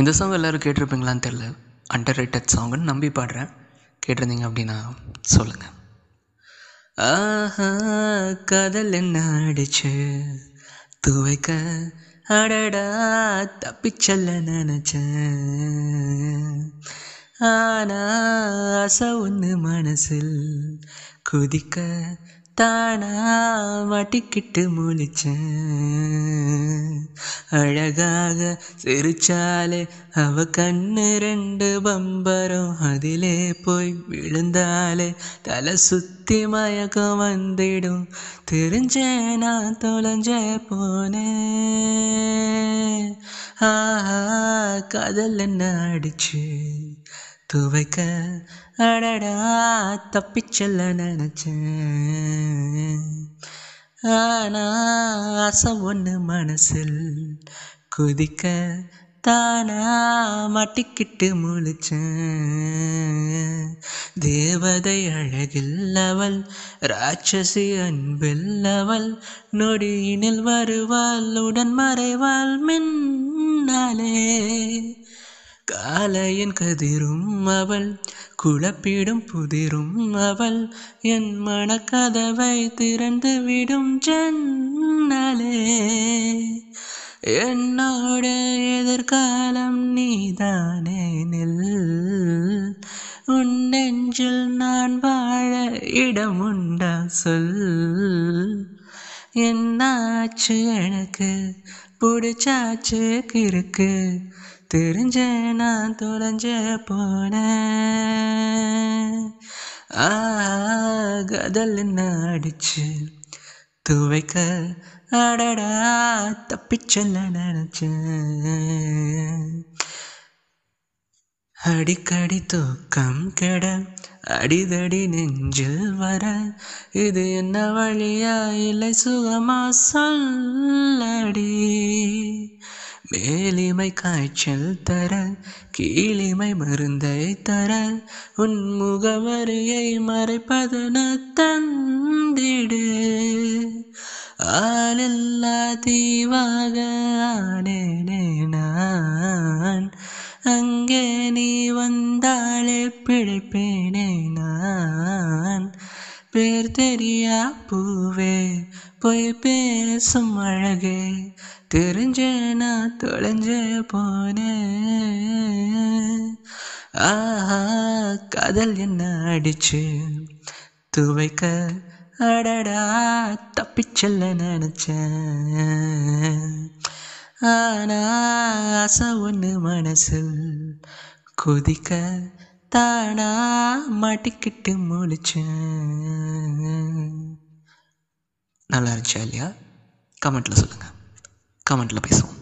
இந்த சாங் எல்லோரும் கேட்டிருப்பீங்களான்னு தெரில அண்டர் ரைட்டட் சாங்குன்னு நம்பி பாடுறேன் கேட்டிருந்தீங்க அப்படின்னா சொல்லுங்கள் ஆஹா கதல் என்ன அடிச்சு துவைக்க அடடா தப்பிச்சல்ல நினச்சேன் ஆனா அச ஒன்று மனசில் குதிக்க தானா மாட்டிக்கிட்டு முழிச்சேன் அழகாக சிரிச்சாலே அவ கண்ணு ரெண்டு பம்பரம் அதிலே போய் விழுந்தாலே தலை சுத்தி மயக்கம் வந்திடும் தெரிஞ்சே நான் தொலைஞ்சே போனேன் ஆஹா கதல் என்ன அடிச்சு துவைக்க அடடா தப்பி செல்ல நினச்சேன் ஆனா அசம் ஒன்று மனசில் குதிக்க தானா மாட்டிக்கிட்டு முழிச்சேன் தேவதை அழகில்லவள் ராட்சசி அன்பில்லவள் நொடியினில் வருவாள் உடன் மறைவாள் மின்னாலே காலையின் கதிரும் அவள் குழப்பிடும் புதிரும் அவள் என் மனக்கதவை திறந்து விடும் ஜன்னலே என்னோட எதிர்காலம் நீதானே நில் உன் நெஞ்சில் நான் வாழ இடம் உண்டா சொல் என்னாச்சு எனக்கு பிடிச்சாச்சு இருக்கு தெரிஞ்ச நான் தொலைஞ்ச போனேன் கதல் என்ன அடிச்சு துவைக்க அடடா தப்பிச்சல்ல நினச்சேன் அடிக்கடி தூக்கம் கெட அடிதடி நெஞ்சில் வர இது என்ன வழியா இல்லை சுகமா சொல்லடி மேலிமை காய்ச்சல் தர கீழிமை மருந்தை தர உன் முகவரியை மறைப்பதன தந்திடு ஆளில்லா தீவாக ஆனேனே நான் அங்கே நீ வந்தாலே பிழைப்பேனே நான் பேர் தெரியா பூவே போய் பேசும் அழகு தெரிஞ்ச நான் தொலைஞ்சு போனேன் ஆஹா காதல் என்ன அடிச்சு துவைக்க அடடா தப்பிச்செல்ல நினச்சேன் ஆனா ஆசை ஒன்று மனசில் குதிக்க தானா மாட்டிக்கிட்டு முழிச்சேன் நல்லா இருந்துச்சா இல்லையா கமெண்ட்டில் சொல்லுங்கள் கமெண்ட்டில் பேசுவோம்